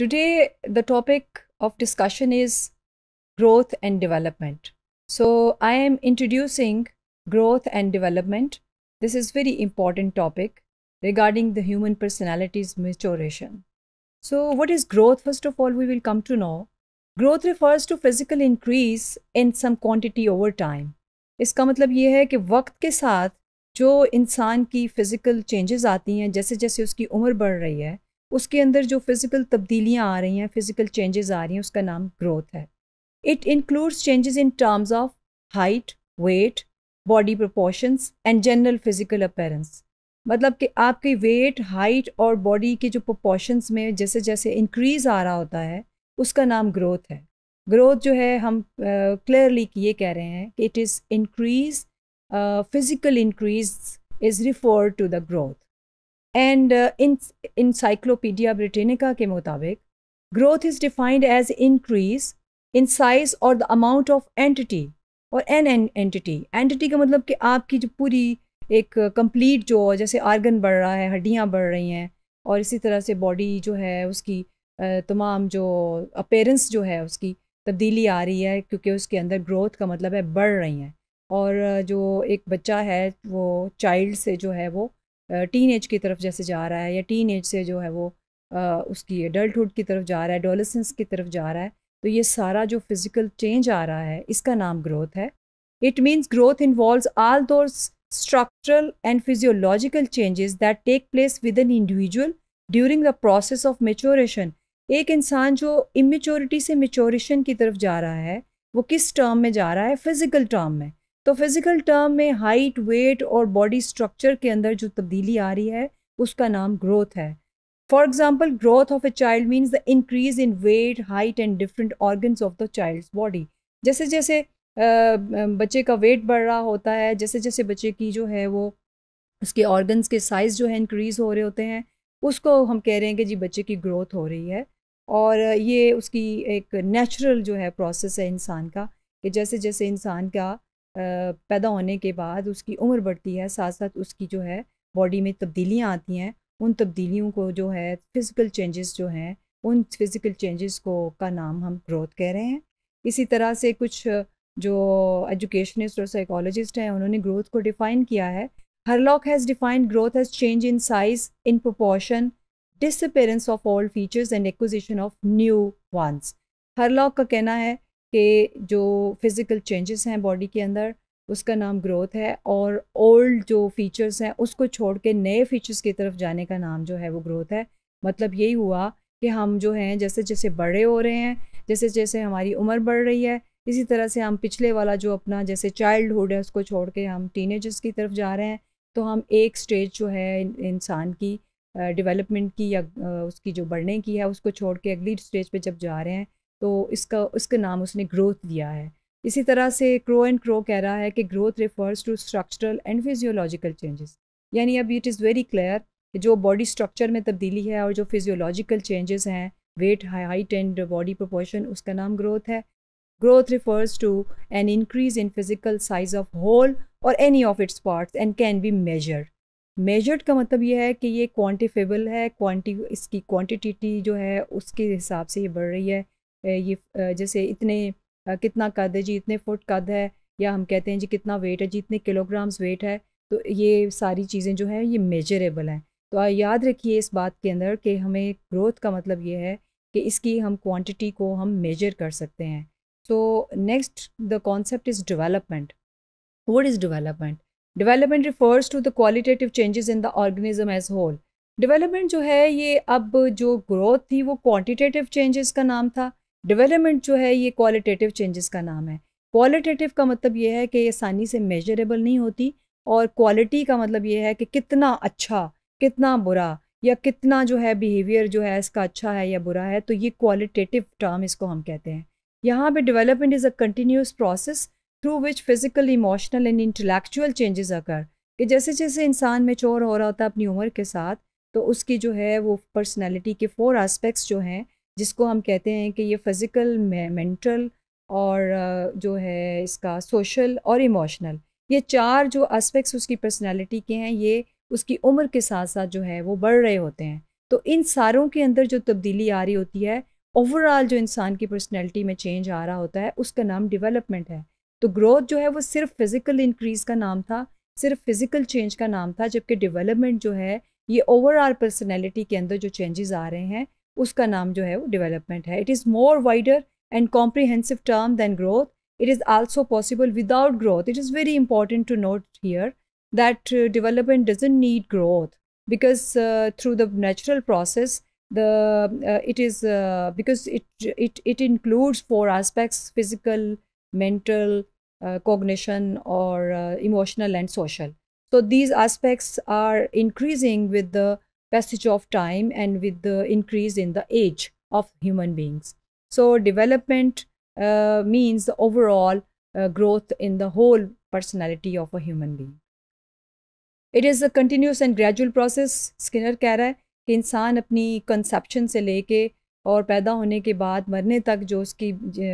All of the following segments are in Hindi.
Today, the topic of discussion is growth and development. So I am introducing growth and development. This is very important topic regarding the human personality's maturation. So what is growth? First of all, we will come to know. Growth refers to physical increase in some quantity over time. इसका मतलब ये है कि वक्त के साथ जो इंसान की फ़िज़िकल चेंजेस आती हैं जैसे जैसे उसकी उम्र बढ़ रही है उसके अंदर जो फ़िज़िकल तब्दीलियाँ आ रही हैं फ़िज़िकल चेंजेस आ रही हैं उसका नाम ग्रोथ है it includes changes in terms of height weight body proportions and general physical appearance मतलब कि आपकी वेट हाइट और बॉडी के जो प्रपोर्शंस में जैसे जैसे इंक्रीज़ आ रहा होता है उसका नाम ग्रोथ है ग्रोथ जो है हम क्लियरली uh, ये कह रहे हैं कि it is increase physical increase is referred to the growth and in Encyclopaedia Britannica के मुताबिक growth is defined as increase in size और द अमाउंट ऑफ एंटिटी और एन एन एंटिटी एंटिटी का मतलब कि आपकी जो पूरी एक कंप्लीट जो जैसे आर्गन बढ़ रहा है हड्डियाँ बढ़ रही हैं और इसी तरह से बॉडी जो है उसकी तमाम जो अपेरेंस जो है उसकी तब्दीली आ रही है क्योंकि उसके अंदर ग्रोथ का मतलब है बढ़ रही हैं और जो एक बच्चा है वो चाइल्ड से जो है वो टीन एज की तरफ जैसे जा रहा है या टीन एज से जो है वो उसकी एडल्टुड की तरफ जा रहा है डोलसेंस की तरफ जा रहा है तो ये सारा जो फिज़िकल चेंज आ रहा है इसका नाम ग्रोथ है it means growth involve all those structural and physiological changes that take place with an individual during the process of maturation एक इंसान जो इमेच्योरिटी से मेचोरेशन की तरफ जा रहा है वो किस टर्म में जा रहा है फिजिकल टर्म में तो फिज़िकल टर्म में हाइट वेट और बॉडी स्ट्रक्चर के अंदर जो तब्दीली आ रही है उसका नाम ग्रोथ है for example growth of a child means the increase in weight height and different organs of the child's body जैसे जैसे बच्चे का वेट बढ़ रहा होता है जैसे जैसे बच्चे की जो है वो उसके ऑर्गन्स के साइज़ जो है इंक्रीज़ हो रहे होते हैं उसको हम कह रहे हैं कि जी बच्चे की ग्रोथ हो रही है और ये उसकी एक नेचुरल जो है प्रोसेस है इंसान का कि जैसे जैसे इंसान का पैदा होने के बाद उसकी उम्र बढ़ती है साथ साथ उसकी जो है बॉडी में तब्दीलियाँ आती हैं उन तब्दीलियों को जो है फिज़िकल चेंजेस जो हैं उन फिज़िकल चेंजेस को का नाम हम ग्रोथ कह रहे हैं इसी तरह से कुछ जो एजुकेशनिस्ट और साइकोलॉजिस्ट हैं उन्होंने ग्रोथ को डिफ़ाइन किया है Hurlock has defined growth has change in size in proportion disappearance of all features and acquisition of new ones Hurlock का कहना है के जो फिज़िकल चेंजेस हैं बॉडी के अंदर उसका नाम ग्रोथ है और ओल्ड जो फीचर्स हैं उसको छोड़ के नए फीचर्स की तरफ जाने का नाम जो है वो ग्रोथ है मतलब यही हुआ कि हम जो हैं जैसे जैसे बड़े हो रहे हैं जैसे जैसे हमारी उम्र बढ़ रही है इसी तरह से हम पिछले वाला जो अपना जैसे चाइल्डहुड है उसको छोड़ के हम टीनेजर्स की तरफ जा रहे हैं तो हम एक स्टेज जो है इंसान की डेवलपमेंट की या उसकी जो बढ़ने की है उसको छोड़ के अगली स्टेज पे जब जा रहे हैं तो इसका उसका नाम उसने ग्रोथ दिया है इसी तरह से क्रो एंड क्रो कह रहा है कि growth refers to structural and physiological changes यानी अब इट इज़ वेरी क्लियर कि जो बॉडी स्ट्रक्चर में तब्दीली है और जो फिजियोलॉजिकल चेंजेस हैं weight height and body proportion उसका नाम ग्रोथ है growth refers to an increase in physical size of whole और any of its parts and can be measured measured का मतलब यह है कि ये क्वान्टिफेबल है क्वांटी इसकी क्वान्टिटी जो है उसके हिसाब से ये बढ़ रही है ये जैसे इतने कितना कद है जी इतने फुट कद है या हम कहते हैं जी कितना वेट है जी इतने किलोग्राम्स वेट है तो ये सारी चीज़ें जो हैं ये मेजरेबल हैं तो याद रखिए इस बात के अंदर कि हमें ग्रोथ का मतलब ये है कि इसकी हम क्वांटिटी को हम मेजर कर सकते हैं तो next the concept is development what is development development refers to the qualitative changes in the organism as whole development जो है ये अब जो ग्रोथ थी वो क्वांटिटेटिव चेंजेस का नाम था डेवलपमेंट जो है ये क्वालिटेटिव चेंजेस का नाम है क्वालिटेटिव का मतलब ये है कि ये आसानी से मेजरेबल नहीं होती और क्वालिटी का मतलब ये है कि कितना अच्छा कितना बुरा या कितना जो है बिहेवियर जो है इसका अच्छा है या बुरा है तो ये क्वालिटेटिव टर्म इसको हम कहते हैं यहाँ पे development is a continuous process through which physical emotional and intellectual changes अगर कि जैसे जैसे इंसान मेचोर हो रहा होता है अपनी उम्र के साथ तो उसकी जो है वो पर्सनैलिटी के फोर आस्पेक्ट्स जो हैं जिसको हम कहते हैं कि ये फ़िज़िकल मेंटल और जो है इसका सोशल और इमोशनल ये चार जो एस्पेक्ट्स उसकी पर्सनालिटी के हैं ये उसकी उम्र के साथ साथ जो है वो बढ़ रहे होते हैं तो इन सारों के अंदर जो तब्दीली आ रही होती है ओवरऑल जो इंसान की पर्सनैलिटी में चेंज आ रहा होता है उसका नाम डिवेलपमेंट है तो ग्रोथ जो है वो सिर्फ फिज़िकल इंक्रीज़ का नाम था सिर्फ फिज़िकल चेंज का नाम था जबकि डेवलपमेंट जो है ये ओवरऑल पर्सनैलिटी के अंदर जो चेंजेस आ रहे हैं उसका नाम जो is वो डेवलपमेंट है it is more wider and comprehensive term it is also possible without growth. It is very important to note here that uh, development doesn't need growth because uh, through the natural process, the uh, it is because it it it includes four aspects: physical, mental, cognition, or emotional and social. So these aspects are increasing with the passage of time and with the increase in the age of human beings. So development uh, means the overall uh, growth in the whole personality of a human being. It is a continuous and gradual process Skinner कह रहा है कि इंसान अपनी कंसेप्शन से लेके और पैदा होने के बाद मरने तक जो उसकी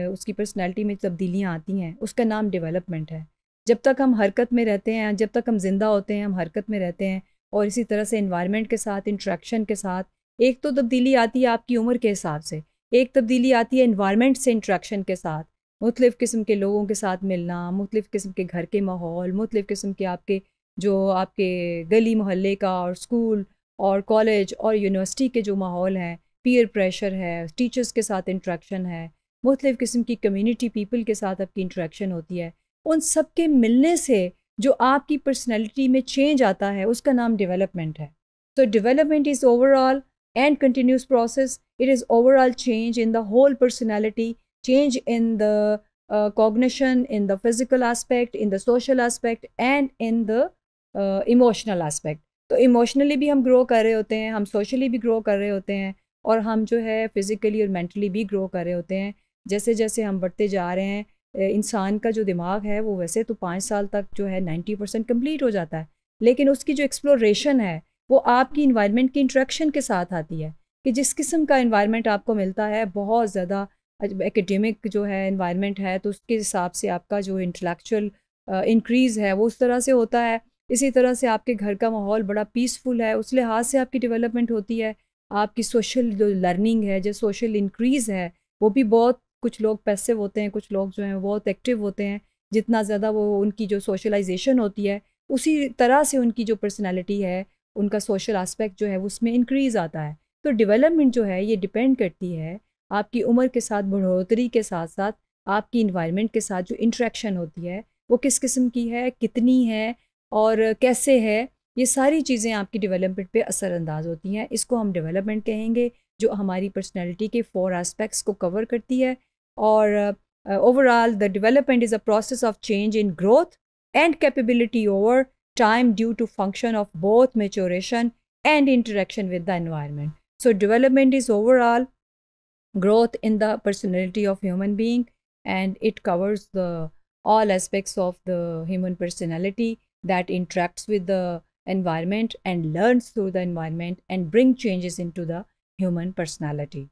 उसकी पर्सनैलिटी में तब्दीलियाँ आती हैं उसका नाम डेवलपमेंट है जब तक हम हरकत में रहते हैं जब तक हम जिंदा होते हैं हम हरकत में रहते हैं और इसी तरह से इन्वायरमेंट के साथ इंट्रैक्शन के साथ एक तो तब्दीली आती है आपकी उम्र के हिसाब से एक तब्दीली आती है इन्वायरमेंट से इंट्रैक्शन के साथ मुख्तफ़ किस्म के लोगों के साथ मिलना मुख्तफ़ किस्म के घर के माहौल मुख्तफ़ किस्म के आपके जो आपके गली मोहल्ले का और स्कूल और कॉलेज और यूनिवर्सिटी के जो माहौल हैं पीयर प्रेशर है टीचर्स के साथ इंट्रैक्शन है मुख्तलिफ़ किस्म की कम्युनिटी पीपल के साथ आपकी इंट्रैक्शन होती है उन सब के मिलने से जो आपकी पर्सनैलिटी में चेंज आता है उसका नाम डिवेलपमेंट है तो development is overall and continuous process it is overall change in the whole personality change in the cognition in the physical aspect in the social aspect and in the emotional aspect तो इमोशनली भी हम ग्रो कर रहे होते हैं हम सोशली भी ग्रो कर रहे होते हैं और हम जो है फिजिकली और मैंटली भी ग्रो कर रहे होते हैं जैसे जैसे हम बढ़ते जा रहे हैं इंसान का जो दिमाग है वो वैसे तो पाँच साल तक जो है नाइन्टी परसेंट कम्प्लीट हो जाता है लेकिन उसकी जो एक्सप्लोरेशन है वो आपकी इन्वायरमेंट की इंट्रैक्शन के साथ आती है कि जिस किस्म का इन्वायरमेंट आपको मिलता है बहुत ज़्यादा एकेडमिक जो है इन्वायरमेंट है तो उसके हिसाब से आपका जो इंटलेक्चुअल इंक्रीज़ है वो उस तरह से होता है इसी तरह से आपके घर का माहौल बड़ा पीसफुल है उस लिहाज से आपकी डेवलपमेंट होती है आपकी सोशल जो लर्निंग है जो सोशल इंक्रीज़ है वो भी बहुत कुछ लोग पैसिव होते हैं कुछ लोग जो हैं बहुत एक्टिव होते हैं जितना ज़्यादा वो उनकी जो सोशलाइजेशन होती है उसी तरह से उनकी जो पर्सनैलिटी है उनका सोशल आस्पेक्ट जो है उसमें इंक्रीज़ आता है तो डेवलपमेंट जो है ये डिपेंड करती है आपकी उम्र के साथ बढ़ोतरी के साथ साथ आपकी इन्वायरमेंट के साथ जो इंट्रैक्शन होती है वो किस किस्म की है कितनी है और कैसे है ये सारी चीज़ें आपकी डेवलपमेंट पे असरानंदाज़ होती हैं इसको हम डेवलपमेंट कहेंगे जो हमारी पर्सनैलिटी के फोर एस्पेक्ट्स को कवर करती है or uh, uh, overall the development is a process of change in growth and capability over time due to function of both maturation and interaction with the environment. So development is overall growth in the personality of human being and it covers the all aspects of the human personality that interacts with the environment and learns through the environment and bring changes into the human personality.